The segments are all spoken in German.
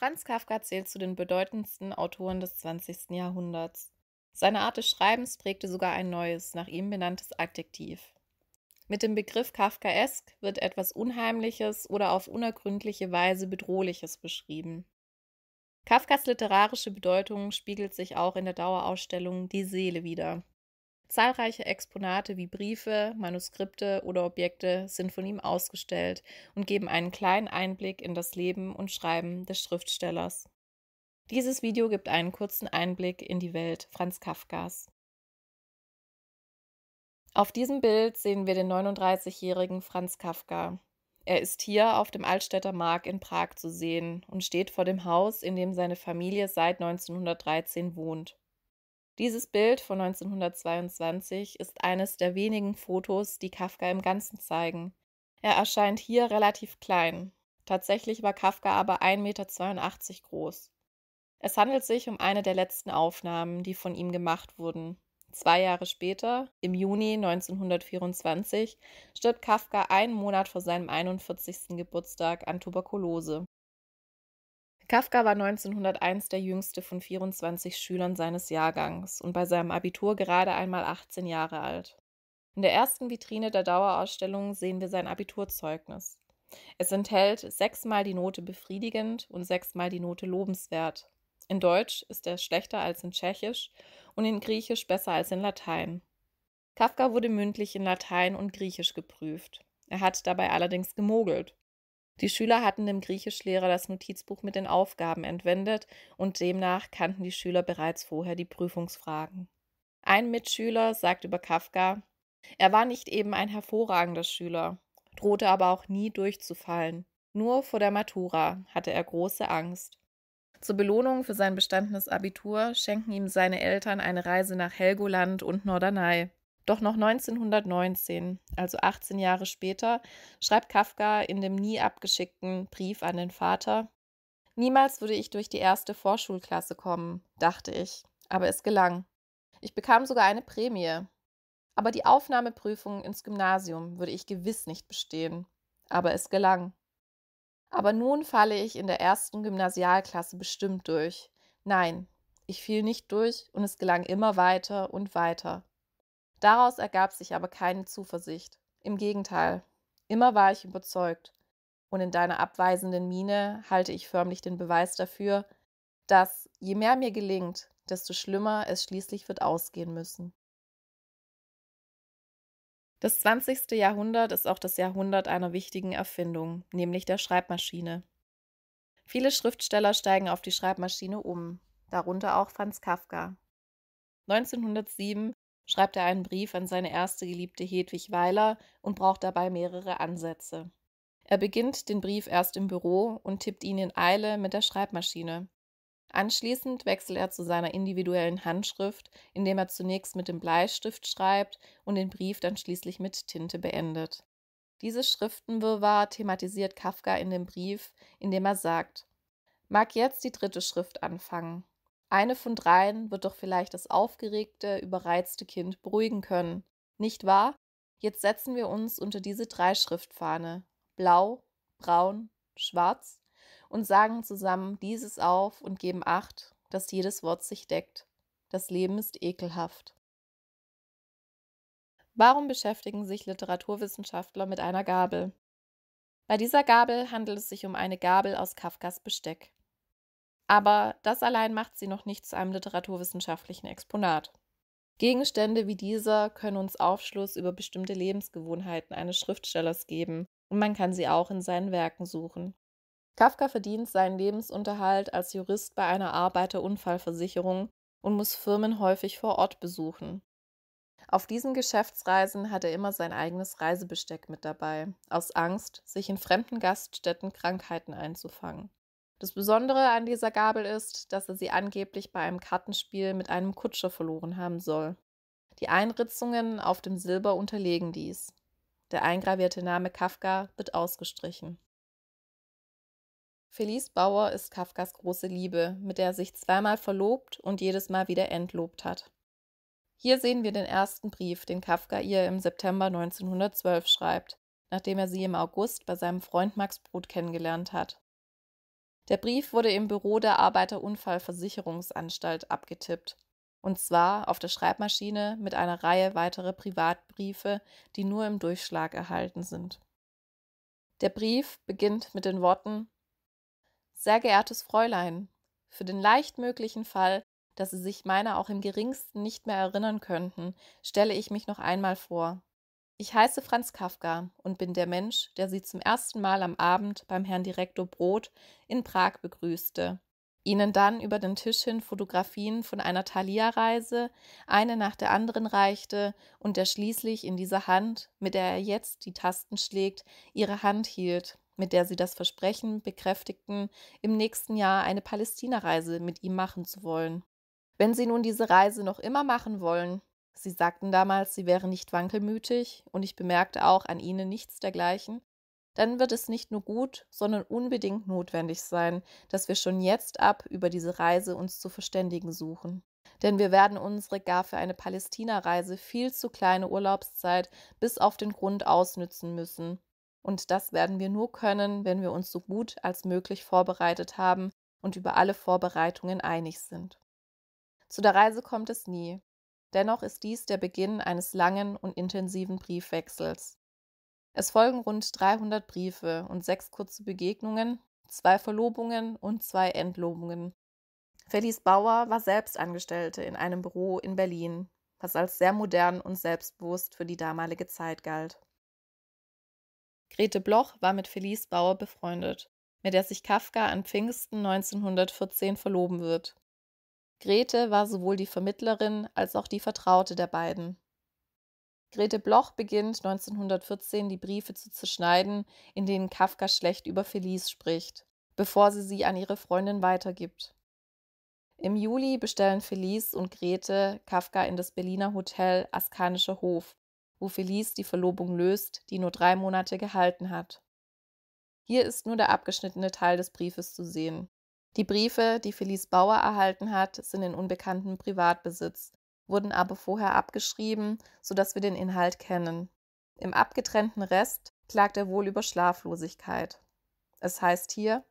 Franz Kafka zählt zu den bedeutendsten Autoren des 20. Jahrhunderts. Seine Art des Schreibens prägte sogar ein neues, nach ihm benanntes Adjektiv. Mit dem Begriff Kafkaesk wird etwas Unheimliches oder auf unergründliche Weise Bedrohliches beschrieben. Kafkas literarische Bedeutung spiegelt sich auch in der Dauerausstellung Die Seele wider, Zahlreiche Exponate wie Briefe, Manuskripte oder Objekte sind von ihm ausgestellt und geben einen kleinen Einblick in das Leben und Schreiben des Schriftstellers. Dieses Video gibt einen kurzen Einblick in die Welt Franz Kafkas. Auf diesem Bild sehen wir den 39-jährigen Franz Kafka. Er ist hier auf dem Altstädter Mark in Prag zu sehen und steht vor dem Haus, in dem seine Familie seit 1913 wohnt. Dieses Bild von 1922 ist eines der wenigen Fotos, die Kafka im Ganzen zeigen. Er erscheint hier relativ klein. Tatsächlich war Kafka aber 1,82 Meter groß. Es handelt sich um eine der letzten Aufnahmen, die von ihm gemacht wurden. Zwei Jahre später, im Juni 1924, stirbt Kafka einen Monat vor seinem 41. Geburtstag an Tuberkulose. Kafka war 1901 der jüngste von 24 Schülern seines Jahrgangs und bei seinem Abitur gerade einmal 18 Jahre alt. In der ersten Vitrine der Dauerausstellung sehen wir sein Abiturzeugnis. Es enthält sechsmal die Note befriedigend und sechsmal die Note lobenswert. In Deutsch ist er schlechter als in Tschechisch und in Griechisch besser als in Latein. Kafka wurde mündlich in Latein und Griechisch geprüft. Er hat dabei allerdings gemogelt. Die Schüler hatten dem Griechischlehrer das Notizbuch mit den Aufgaben entwendet und demnach kannten die Schüler bereits vorher die Prüfungsfragen. Ein Mitschüler sagt über Kafka, er war nicht eben ein hervorragender Schüler, drohte aber auch nie durchzufallen. Nur vor der Matura hatte er große Angst. Zur Belohnung für sein bestandenes Abitur schenken ihm seine Eltern eine Reise nach Helgoland und Norderney. Doch noch 1919, also 18 Jahre später, schreibt Kafka in dem nie abgeschickten Brief an den Vater: Niemals würde ich durch die erste Vorschulklasse kommen, dachte ich, aber es gelang. Ich bekam sogar eine Prämie. Aber die Aufnahmeprüfung ins Gymnasium würde ich gewiss nicht bestehen, aber es gelang. Aber nun falle ich in der ersten Gymnasialklasse bestimmt durch. Nein, ich fiel nicht durch und es gelang immer weiter und weiter. Daraus ergab sich aber keine Zuversicht. Im Gegenteil, immer war ich überzeugt. Und in deiner abweisenden Miene halte ich förmlich den Beweis dafür, dass je mehr mir gelingt, desto schlimmer es schließlich wird ausgehen müssen. Das 20. Jahrhundert ist auch das Jahrhundert einer wichtigen Erfindung, nämlich der Schreibmaschine. Viele Schriftsteller steigen auf die Schreibmaschine um, darunter auch Franz Kafka. 1907 schreibt er einen Brief an seine erste Geliebte Hedwig Weiler und braucht dabei mehrere Ansätze. Er beginnt den Brief erst im Büro und tippt ihn in Eile mit der Schreibmaschine. Anschließend wechselt er zu seiner individuellen Handschrift, indem er zunächst mit dem Bleistift schreibt und den Brief dann schließlich mit Tinte beendet. Dieses Schriftenwirrwarr thematisiert Kafka in dem Brief, indem er sagt: Mag jetzt die dritte Schrift anfangen. Eine von dreien wird doch vielleicht das aufgeregte, überreizte Kind beruhigen können. Nicht wahr? Jetzt setzen wir uns unter diese drei Schriftfahne blau, braun, schwarz und sagen zusammen dieses auf und geben acht, dass jedes Wort sich deckt. Das Leben ist ekelhaft. Warum beschäftigen sich Literaturwissenschaftler mit einer Gabel? Bei dieser Gabel handelt es sich um eine Gabel aus Kafkas Besteck. Aber das allein macht sie noch nicht zu einem literaturwissenschaftlichen Exponat. Gegenstände wie dieser können uns Aufschluss über bestimmte Lebensgewohnheiten eines Schriftstellers geben und man kann sie auch in seinen Werken suchen. Kafka verdient seinen Lebensunterhalt als Jurist bei einer Arbeiterunfallversicherung und muss Firmen häufig vor Ort besuchen. Auf diesen Geschäftsreisen hat er immer sein eigenes Reisebesteck mit dabei, aus Angst, sich in fremden Gaststätten Krankheiten einzufangen. Das Besondere an dieser Gabel ist, dass er sie angeblich bei einem Kartenspiel mit einem Kutscher verloren haben soll. Die Einritzungen auf dem Silber unterlegen dies. Der eingravierte Name Kafka wird ausgestrichen. Felice Bauer ist Kafkas große Liebe, mit der er sich zweimal verlobt und jedes Mal wieder entlobt hat. Hier sehen wir den ersten Brief, den Kafka ihr im September 1912 schreibt, nachdem er sie im August bei seinem Freund Max Brut kennengelernt hat. Der Brief wurde im Büro der Arbeiterunfallversicherungsanstalt abgetippt. Und zwar auf der Schreibmaschine mit einer Reihe weiterer Privatbriefe, die nur im Durchschlag erhalten sind. Der Brief beginnt mit den Worten Sehr geehrtes Fräulein, für den leicht möglichen Fall, dass Sie sich meiner auch im geringsten nicht mehr erinnern könnten, stelle ich mich noch einmal vor. Ich heiße Franz Kafka und bin der Mensch, der Sie zum ersten Mal am Abend beim Herrn Direktor Brot in Prag begrüßte, Ihnen dann über den Tisch hin Fotografien von einer Thalia-Reise eine nach der anderen reichte und der schließlich in dieser Hand, mit der er jetzt die Tasten schlägt, Ihre Hand hielt, mit der Sie das Versprechen bekräftigten, im nächsten Jahr eine Palästina-Reise mit ihm machen zu wollen. Wenn Sie nun diese Reise noch immer machen wollen, Sie sagten damals, sie wären nicht wankelmütig, und ich bemerkte auch an ihnen nichts dergleichen, dann wird es nicht nur gut, sondern unbedingt notwendig sein, dass wir schon jetzt ab über diese Reise uns zu verständigen suchen. Denn wir werden unsere gar für eine Palästina-Reise viel zu kleine Urlaubszeit bis auf den Grund ausnützen müssen. Und das werden wir nur können, wenn wir uns so gut als möglich vorbereitet haben und über alle Vorbereitungen einig sind. Zu der Reise kommt es nie. Dennoch ist dies der Beginn eines langen und intensiven Briefwechsels. Es folgen rund 300 Briefe und sechs kurze Begegnungen, zwei Verlobungen und zwei Entlobungen. Felice Bauer war selbst Angestellte in einem Büro in Berlin, was als sehr modern und selbstbewusst für die damalige Zeit galt. Grete Bloch war mit Felice Bauer befreundet, mit der sich Kafka an Pfingsten 1914 verloben wird. Grete war sowohl die Vermittlerin als auch die Vertraute der beiden. Grete Bloch beginnt 1914 die Briefe zu zerschneiden, in denen Kafka schlecht über Felice spricht, bevor sie sie an ihre Freundin weitergibt. Im Juli bestellen Felice und Grete Kafka in das Berliner Hotel Askanischer Hof, wo Felice die Verlobung löst, die nur drei Monate gehalten hat. Hier ist nur der abgeschnittene Teil des Briefes zu sehen. Die Briefe, die Felice Bauer erhalten hat, sind in unbekanntem Privatbesitz, wurden aber vorher abgeschrieben, sodass wir den Inhalt kennen. Im abgetrennten Rest klagt er wohl über Schlaflosigkeit. Es heißt hier,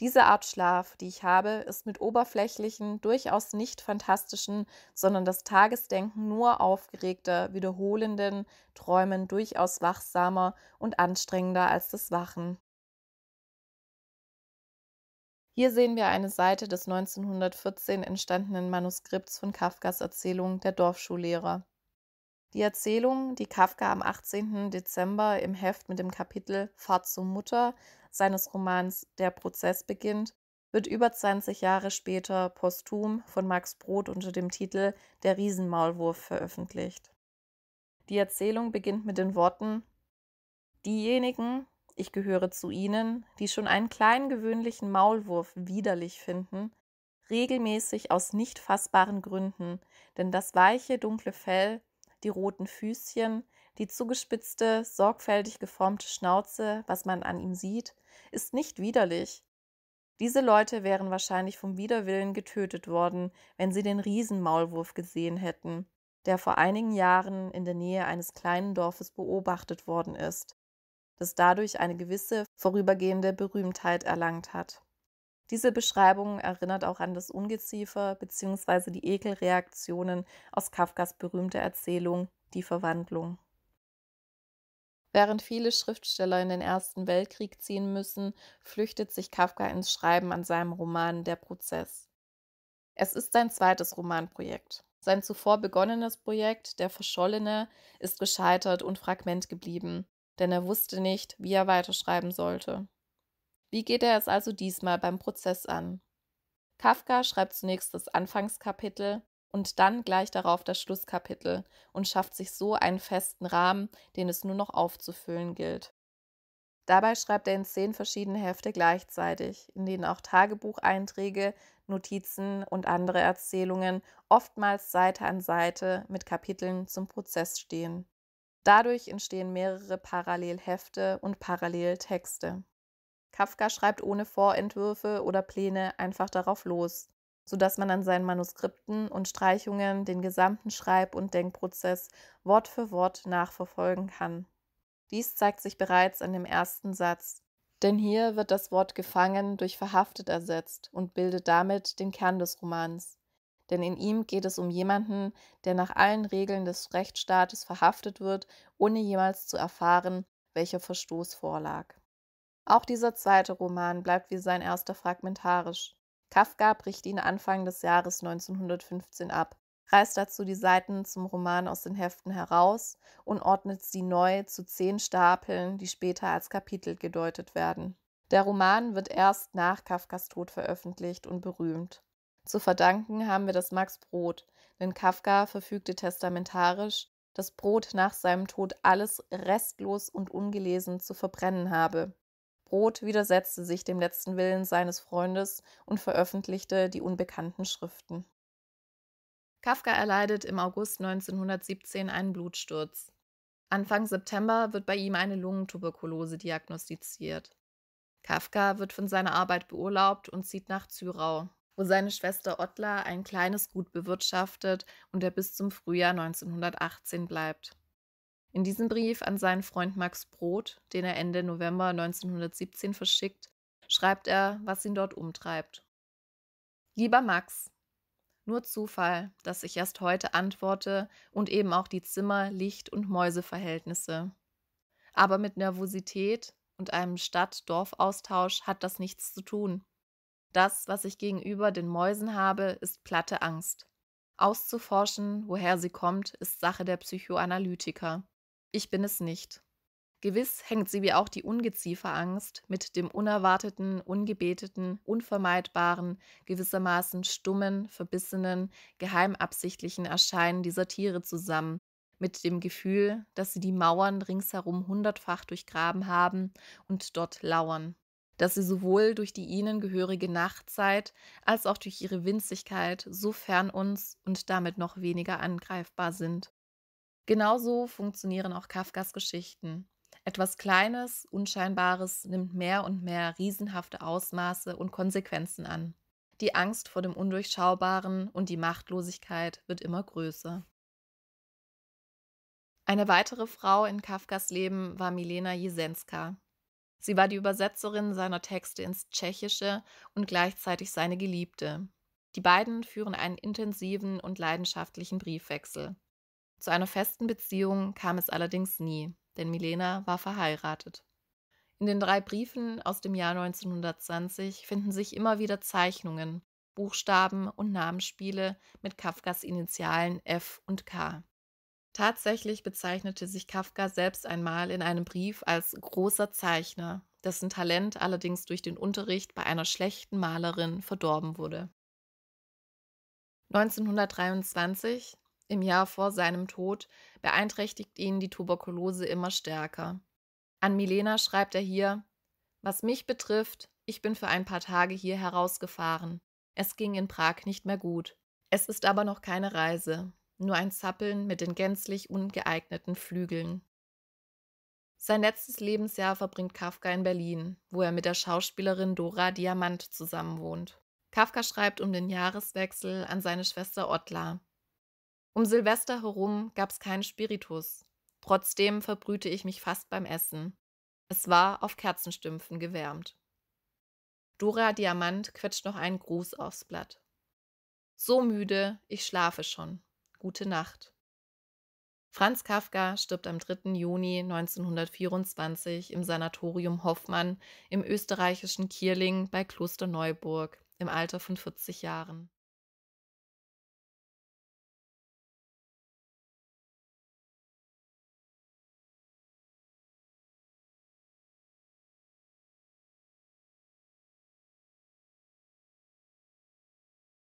diese Art Schlaf, die ich habe, ist mit oberflächlichen, durchaus nicht fantastischen, sondern das Tagesdenken nur aufgeregter, wiederholenden Träumen durchaus wachsamer und anstrengender als das Wachen. Hier sehen wir eine Seite des 1914 entstandenen Manuskripts von Kafkas Erzählung Der Dorfschullehrer. Die Erzählung, die Kafka am 18. Dezember im Heft mit dem Kapitel Fahrt zur Mutter seines Romans Der Prozess beginnt, wird über 20 Jahre später posthum von Max Brod unter dem Titel Der Riesenmaulwurf veröffentlicht. Die Erzählung beginnt mit den Worten Diejenigen, ich gehöre zu ihnen, die schon einen kleinen gewöhnlichen Maulwurf widerlich finden, regelmäßig aus nicht fassbaren Gründen, denn das weiche, dunkle Fell, die roten Füßchen, die zugespitzte, sorgfältig geformte Schnauze, was man an ihm sieht, ist nicht widerlich. Diese Leute wären wahrscheinlich vom Widerwillen getötet worden, wenn sie den Riesenmaulwurf gesehen hätten, der vor einigen Jahren in der Nähe eines kleinen Dorfes beobachtet worden ist das dadurch eine gewisse vorübergehende Berühmtheit erlangt hat. Diese Beschreibung erinnert auch an das Ungeziefer bzw. die Ekelreaktionen aus Kafkas berühmter Erzählung Die Verwandlung. Während viele Schriftsteller in den Ersten Weltkrieg ziehen müssen, flüchtet sich Kafka ins Schreiben an seinem Roman Der Prozess. Es ist sein zweites Romanprojekt. Sein zuvor begonnenes Projekt Der Verschollene ist gescheitert und fragment geblieben denn er wusste nicht, wie er weiterschreiben sollte. Wie geht er es also diesmal beim Prozess an? Kafka schreibt zunächst das Anfangskapitel und dann gleich darauf das Schlusskapitel und schafft sich so einen festen Rahmen, den es nur noch aufzufüllen gilt. Dabei schreibt er in zehn verschiedene Hefte gleichzeitig, in denen auch Tagebucheinträge, Notizen und andere Erzählungen oftmals Seite an Seite mit Kapiteln zum Prozess stehen. Dadurch entstehen mehrere Parallelhefte und Paralleltexte. Kafka schreibt ohne Vorentwürfe oder Pläne einfach darauf los, sodass man an seinen Manuskripten und Streichungen den gesamten Schreib- und Denkprozess Wort für Wort nachverfolgen kann. Dies zeigt sich bereits an dem ersten Satz, denn hier wird das Wort gefangen durch verhaftet ersetzt und bildet damit den Kern des Romans denn in ihm geht es um jemanden, der nach allen Regeln des Rechtsstaates verhaftet wird, ohne jemals zu erfahren, welcher Verstoß vorlag. Auch dieser zweite Roman bleibt wie sein erster fragmentarisch. Kafka bricht ihn Anfang des Jahres 1915 ab, reißt dazu die Seiten zum Roman aus den Heften heraus und ordnet sie neu zu zehn Stapeln, die später als Kapitel gedeutet werden. Der Roman wird erst nach Kafkas Tod veröffentlicht und berühmt. Zu verdanken haben wir das Max-Brot, denn Kafka verfügte testamentarisch, dass Brot nach seinem Tod alles restlos und ungelesen zu verbrennen habe. Brot widersetzte sich dem letzten Willen seines Freundes und veröffentlichte die unbekannten Schriften. Kafka erleidet im August 1917 einen Blutsturz. Anfang September wird bei ihm eine Lungentuberkulose diagnostiziert. Kafka wird von seiner Arbeit beurlaubt und zieht nach Zürau wo seine Schwester Ottla ein kleines Gut bewirtschaftet und er bis zum Frühjahr 1918 bleibt. In diesem Brief an seinen Freund Max Brot, den er Ende November 1917 verschickt, schreibt er, was ihn dort umtreibt. Lieber Max, nur Zufall, dass ich erst heute antworte und eben auch die Zimmer-, Licht- und Mäuseverhältnisse. Aber mit Nervosität und einem Stadt-Dorf-Austausch hat das nichts zu tun. Das, was ich gegenüber den Mäusen habe, ist platte Angst. Auszuforschen, woher sie kommt, ist Sache der Psychoanalytiker. Ich bin es nicht. Gewiss hängt sie wie auch die Ungezieferangst mit dem unerwarteten, ungebeteten, unvermeidbaren, gewissermaßen stummen, verbissenen, geheimabsichtlichen Erscheinen dieser Tiere zusammen, mit dem Gefühl, dass sie die Mauern ringsherum hundertfach durchgraben haben und dort lauern dass sie sowohl durch die ihnen gehörige Nachtzeit als auch durch ihre Winzigkeit so fern uns und damit noch weniger angreifbar sind. Genauso funktionieren auch Kafkas Geschichten. Etwas Kleines, Unscheinbares nimmt mehr und mehr riesenhafte Ausmaße und Konsequenzen an. Die Angst vor dem Undurchschaubaren und die Machtlosigkeit wird immer größer. Eine weitere Frau in Kafkas Leben war Milena Jesenska, Sie war die Übersetzerin seiner Texte ins Tschechische und gleichzeitig seine Geliebte. Die beiden führen einen intensiven und leidenschaftlichen Briefwechsel. Zu einer festen Beziehung kam es allerdings nie, denn Milena war verheiratet. In den drei Briefen aus dem Jahr 1920 finden sich immer wieder Zeichnungen, Buchstaben und Namensspiele mit Kafkas Initialen F und K. Tatsächlich bezeichnete sich Kafka selbst einmal in einem Brief als großer Zeichner, dessen Talent allerdings durch den Unterricht bei einer schlechten Malerin verdorben wurde. 1923, im Jahr vor seinem Tod, beeinträchtigt ihn die Tuberkulose immer stärker. An Milena schreibt er hier: Was mich betrifft, ich bin für ein paar Tage hier herausgefahren. Es ging in Prag nicht mehr gut. Es ist aber noch keine Reise nur ein Zappeln mit den gänzlich ungeeigneten Flügeln. Sein letztes Lebensjahr verbringt Kafka in Berlin, wo er mit der Schauspielerin Dora Diamant zusammenwohnt. Kafka schreibt um den Jahreswechsel an seine Schwester Ottla. Um Silvester herum gab's keinen Spiritus. Trotzdem verbrühte ich mich fast beim Essen. Es war auf Kerzenstümpfen gewärmt. Dora Diamant quetscht noch einen Gruß aufs Blatt. So müde, ich schlafe schon. Gute Nacht. Franz Kafka stirbt am 3. Juni 1924 im Sanatorium Hoffmann im österreichischen Kierling bei Klosterneuburg im Alter von 40 Jahren.